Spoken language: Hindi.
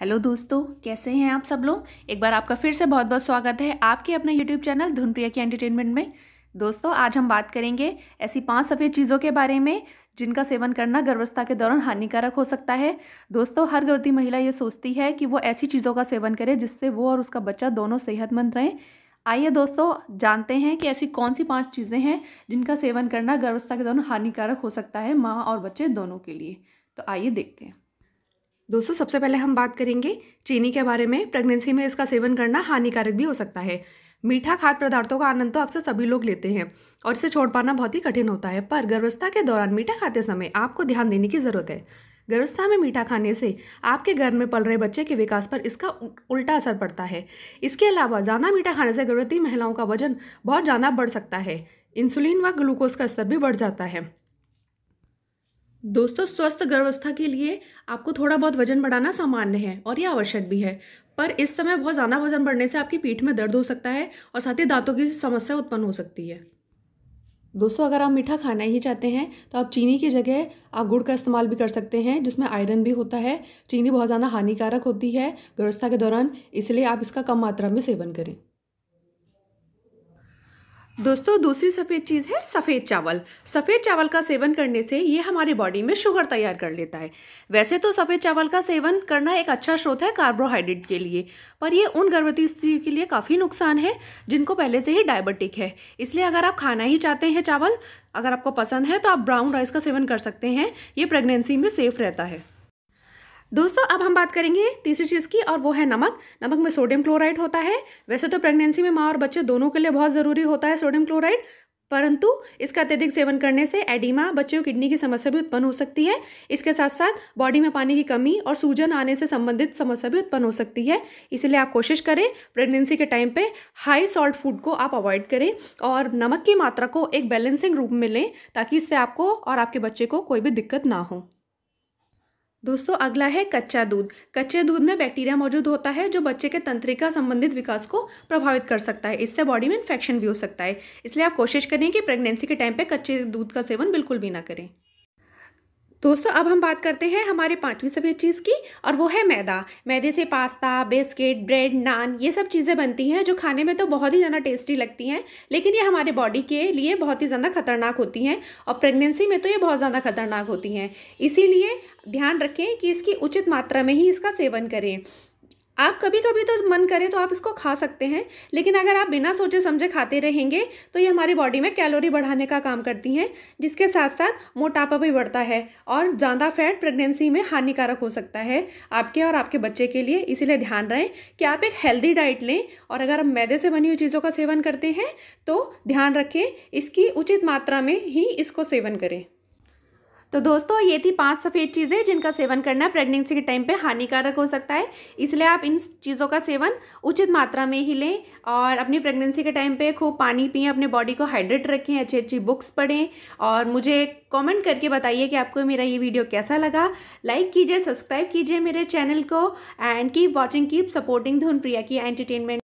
हेलो दोस्तों कैसे हैं आप सब लोग एक बार आपका फिर से बहुत बहुत स्वागत है आपके अपने यूट्यूब चैनल धुनप्रिया की एंटरटेनमेंट में दोस्तों आज हम बात करेंगे ऐसी पांच सफ़ेद चीज़ों के बारे में जिनका सेवन करना गर्भवस्था के दौरान हानिकारक हो सकता है दोस्तों हर गर्भवती महिला ये सोचती है कि वो ऐसी चीज़ों का सेवन करे जिससे वो और उसका बच्चा दोनों सेहतमंद रहें आइए दोस्तों जानते हैं कि ऐसी कौन सी पांच चीज़ें हैं जिनका सेवन करना गर्भवस्था के दौरान हानिकारक हो सकता है माँ और बच्चे दोनों के लिए तो आइए देखते हैं दोस्तों सबसे पहले हम बात करेंगे चीनी के बारे में प्रेगनेंसी में इसका सेवन करना हानिकारक भी हो सकता है मीठा खाद्य पदार्थों का आनंद तो अक्सर सभी लोग लेते हैं और इसे छोड़ पाना बहुत ही कठिन होता है पर गर्भवस्था के दौरान मीठा खाते समय आपको ध्यान देने की ज़रूरत है गर्भवस्था में मीठा खाने से आपके घर में पल रहे बच्चे के विकास पर इसका उल्टा असर पड़ता है इसके अलावा ज़्यादा मीठा खाने से गर्भवती महिलाओं का वजन बहुत ज़्यादा बढ़ सकता है इंसुलिन व ग्लूकोज का स्तर भी बढ़ जाता है दोस्तों स्वस्थ गर्भावस्था के लिए आपको थोड़ा बहुत वजन बढ़ाना सामान्य है और यह आवश्यक भी है पर इस समय बहुत ज़्यादा वजन बढ़ने से आपकी पीठ में दर्द हो सकता है और साथ ही दांतों की समस्या उत्पन्न हो सकती है दोस्तों अगर आप मीठा खाना ही चाहते हैं तो आप चीनी की जगह आप गुड़ का इस्तेमाल भी कर सकते हैं जिसमें आयरन भी होता है चीनी बहुत ज़्यादा हानिकारक होती है गर्भवस्था के दौरान इसलिए आप इसका कम मात्रा में सेवन करें दोस्तों दूसरी सफ़ेद चीज़ है सफ़ेद चावल सफ़ेद चावल का सेवन करने से ये हमारी बॉडी में शुगर तैयार कर लेता है वैसे तो सफ़ेद चावल का सेवन करना एक अच्छा स्रोत है कार्बोहाइड्रेट के लिए पर ये उन गर्भवती स्त्रियों के लिए काफ़ी नुकसान है जिनको पहले से ही डायबिटिक है इसलिए अगर आप खाना ही चाहते हैं चावल अगर आपको पसंद है तो आप ब्राउन राइस का सेवन कर सकते हैं ये प्रेगनेंसी में सेफ रहता है दोस्तों अब हम बात करेंगे तीसरी चीज़ की और वो है नमक नमक में सोडियम क्लोराइड होता है वैसे तो प्रेगनेंसी में माँ और बच्चे दोनों के लिए बहुत ज़रूरी होता है सोडियम क्लोराइड परंतु इसका अत्यधिक सेवन करने से एडिमा बच्चों की किडनी की समस्या भी उत्पन्न हो सकती है इसके साथ साथ बॉडी में पानी की कमी और सूजन आने से संबंधित समस्या भी उत्पन्न हो सकती है इसलिए आप कोशिश करें प्रेगनेंसी के टाइम पे हाई सॉल्ट फूड को आप अवॉइड करें और नमक की मात्रा को एक बैलेंसिंग रूप में लें ताकि इससे आपको और आपके बच्चे को कोई भी दिक्कत ना हो दोस्तों अगला है कच्चा दूध कच्चे दूध में बैक्टीरिया मौजूद होता है जो बच्चे के तंत्रिका संबंधित विकास को प्रभावित कर सकता है इससे बॉडी में इन्फेक्शन भी हो सकता है इसलिए आप कोशिश करें कि प्रेगनेंसी के टाइम पे कच्चे दूध का सेवन बिल्कुल भी ना करें दोस्तों अब हम बात करते हैं हमारे पांचवी सफ़ेद चीज़ की और वो है मैदा मैदे से पास्ता बिस्किट ब्रेड नान ये सब चीज़ें बनती हैं जो खाने में तो बहुत ही ज़्यादा टेस्टी लगती हैं लेकिन ये हमारे बॉडी के लिए बहुत ही ज़्यादा खतरनाक होती हैं और प्रेगनेंसी में तो ये बहुत ज़्यादा खतरनाक होती हैं इसीलिए ध्यान रखें कि इसकी उचित मात्रा में ही इसका सेवन करें आप कभी कभी तो मन करे तो आप इसको खा सकते हैं लेकिन अगर आप बिना सोचे समझे खाते रहेंगे तो ये हमारी बॉडी में कैलोरी बढ़ाने का काम करती हैं जिसके साथ साथ मोटापा भी बढ़ता है और ज़्यादा फैट प्रेगनेंसी में हानिकारक हो सकता है आपके और आपके बच्चे के लिए इसीलिए ध्यान रहें कि आप एक हेल्दी डाइट लें और अगर आप मैदे से बनी हुई चीज़ों का सेवन करते हैं तो ध्यान रखें इसकी उचित मात्रा में ही इसको सेवन करें तो दोस्तों ये थी पांच सफ़ेद चीज़ें जिनका सेवन करना प्रेगनेंसी के टाइम पे हानिकारक हो सकता है इसलिए आप इन चीज़ों का सेवन उचित मात्रा में ही लें और अपनी प्रेगनेंसी के टाइम पे खूब पानी पिए अपने बॉडी को हाइड्रेट रखें अच्छी अच्छी बुक्स पढ़ें और मुझे कमेंट करके बताइए कि आपको मेरा ये वीडियो कैसा लगा लाइक कीजिए सब्सक्राइब कीजिए मेरे चैनल को and keep watching keep supporting Dhun Priya की एंटरटेनमेंट